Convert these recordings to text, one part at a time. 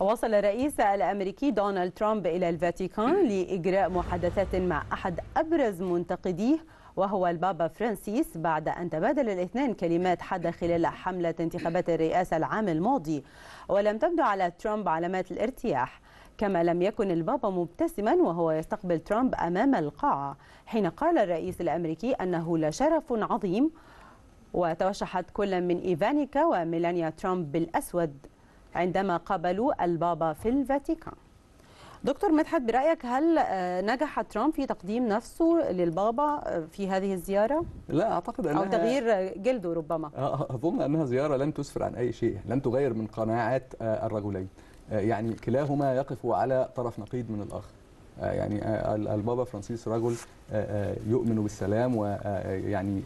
وصل الرئيس الأمريكي دونالد ترامب إلى الفاتيكان لإجراء محادثات مع أحد أبرز منتقديه وهو البابا فرانسيس بعد أن تبادل الاثنان كلمات حادة خلال حملة انتخابات الرئاسة العام الماضي ولم تبدو على ترامب علامات الارتياح كما لم يكن البابا مبتسما وهو يستقبل ترامب أمام القاعة حين قال الرئيس الأمريكي أنه لشرف عظيم وتوشحت كل من إيفانيكا وميلانيا ترامب بالأسود عندما قابلوا البابا في الفاتيكان دكتور مدحت برأيك هل آه، نجح ترامب في تقديم نفسه للبابا آه، في هذه الزيارة؟ لا أعتقد أنها أو تغيير جلده ربما آه، أظن أنها زيارة لم تسفر عن أي شيء لم تغير من قناعات الرجلين يعني كلاهما يقف على طرف نقيض من الآخر آه، يعني آه، البابا فرانسيس رجل آه، يؤمن بالسلام ويعني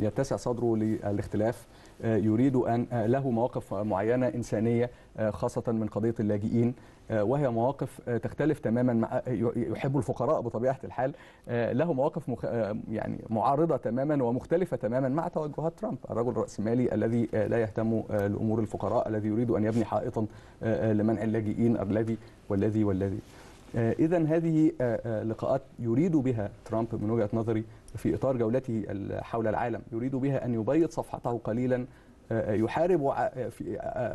يتسع صدره للاختلاف يريد أن له مواقف معينة إنسانية خاصة من قضية اللاجئين وهي مواقف تختلف تماما مع يحب الفقراء بطبيعة الحال له مواقف مخ... يعني معارضة تماما ومختلفة تماما مع توجهات ترامب الرجل الرأسمالي الذي لا يهتم لأمور الفقراء الذي يريد أن يبني حائطا لمنع اللاجئين الذي والذي والذي آه، إذا هذه آه، آه، لقاءات يريد بها ترامب من وجهة نظري في إطار جولته حول العالم يريد بها أن يبيض صفحته قليلا يحارب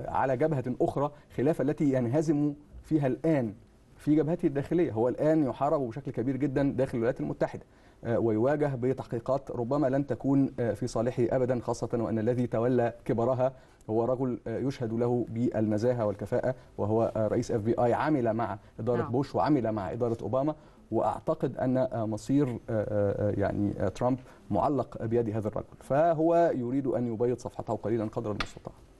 على جبهة أخرى خلاف التي ينهزم فيها الآن في جبهته الداخلية هو الآن يحارب بشكل كبير جدا داخل الولايات المتحدة آه، ويواجه بتحقيقات ربما لن تكون آه، في صالحه أبدا خاصة وأن الذي تولى كبرها هو رجل آه، يشهد له بالنزاهة والكفاءة وهو رئيس اف بي اي عمل مع إدارة نعم. بوش وعمل مع إدارة أوباما واعتقد ان مصير يعني ترامب معلق بيد هذا الرجل فهو يريد ان يبيض صفحته قليلا قدر المستطاع